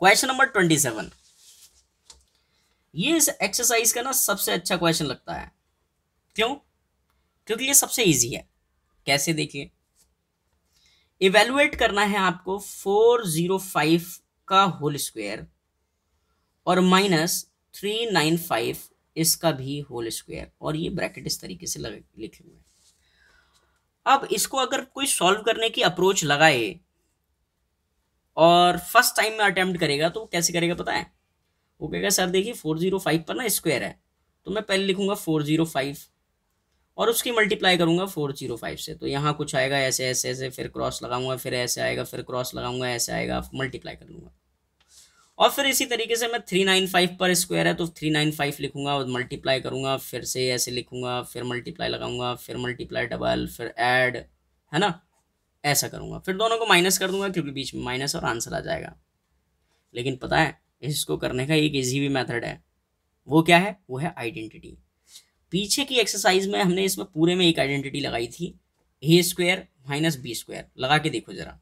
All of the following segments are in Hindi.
क्वेश्चन नंबर ट्वेंटी सेवन ये इस एक्सरसाइज का ना सबसे अच्छा क्वेश्चन लगता है क्यों क्योंकि ये सबसे इजी है कैसे देखिए इवेलुएट करना है आपको फोर जीरो फाइव का होल स्क्वायर और माइनस थ्री नाइन फाइव इसका भी होल स्क्वायर और ये ब्रैकेट इस तरीके से लग लिखे हुए हैं अब इसको अगर कोई सॉल्व करने की अप्रोच लगाए और फर्स्ट टाइम में अटैम्प्ट करेगा तो कैसे करेगा पता है वो कहेगा सर देखिए फोर जीरो फाइव पर ना स्क्वायर है तो मैं पहले लिखूंगा फोर जीरो फाइव और उसकी मल्टीप्लाई करूंगा फोर जीरो फाइव से तो यहाँ कुछ आएगा ऐसे ऐसे ऐसे फिर क्रॉस लगाऊंगा फिर ऐसे आएगा फिर क्रॉस लगाऊंगा ऐसे आएगा मल्टीप्लाई कर लूँगा और फिर इसी तरीके से मैं थ्री नाइन फाइव पर स्क्वायर है तो थ्री नाइन फाइव लिखूंगा और मल्टीप्लाई करूंगा फिर से ऐसे लिखूंगा फिर मल्टीप्लाई लगाऊंगा फिर मल्टीप्लाई डबल फिर एड है ना ऐसा करूँगा फिर दोनों को माइनस कर दूंगा क्योंकि बीच में माइनस और आंसर आ जाएगा लेकिन पता है इसको करने का एक ईजी भी मैथड है वो क्या है वो है आइडेंटिटी पीछे की एक्सरसाइज में हमने इसमें पूरे में एक आइडेंटिटी लगाई थी A square minus B square लगा के देखो ज़रा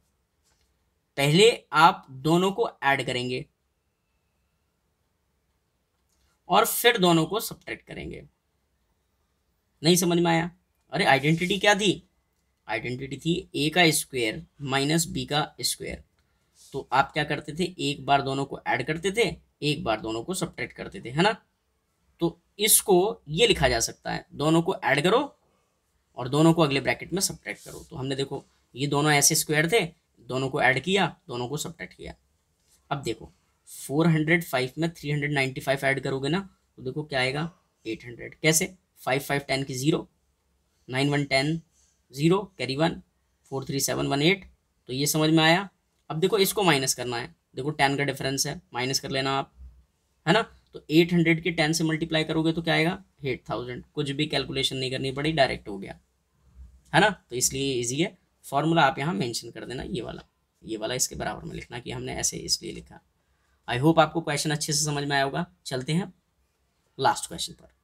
पहले आप दोनों को ऐड करेंगे और फिर दोनों को सब्ट्रैक्ट करेंगे नहीं समझ में आया अरे आइडेंटिटी क्या थी आइडेंटिटी थी ए का स्क्वायर माइनस बी का स्क्वायर तो आप क्या करते थे एक बार दोनों को ऐड करते थे एक बार दोनों को सब्ट्रैक्ट करते थे है ना तो इसको ये लिखा जा सकता है दोनों को ऐड करो और दोनों को अगले ब्रैकेट में सब्ट्रैक्ट करो तो हमने देखो ये दोनों ऐसे स्क्वायर थे दोनों को ऐड किया दोनों को सब्ट्रैक्ट किया अब देखो फाइव में फाइव ऐड करोगे ना तो देखो क्या आएगा हंड्रेड कैसे फाइव फाइव टेन की zero nine one ten zero carry one four three seven one eight तो ये समझ में आया अब देखो इसको माइनस करना है देखो टेन का डिफरेंस है माइनस कर लेना आप है ना तो एट हंड्रेड के टेन से मल्टीप्लाई करोगे तो क्या आएगा एट थाउजेंड कुछ भी कैलकुलेशन नहीं करनी पड़ी डायरेक्ट हो गया है ना तो इसलिए ईजी है फॉर्मूला आप यहाँ मैंशन कर देना ये वाला ये वाला इसके बराबर में लिखना कि हमने ऐसे इसलिए लिखा आई होप आपको क्वेश्चन अच्छे से समझ में आया होगा चलते हैं लास्ट क्वेश्चन पर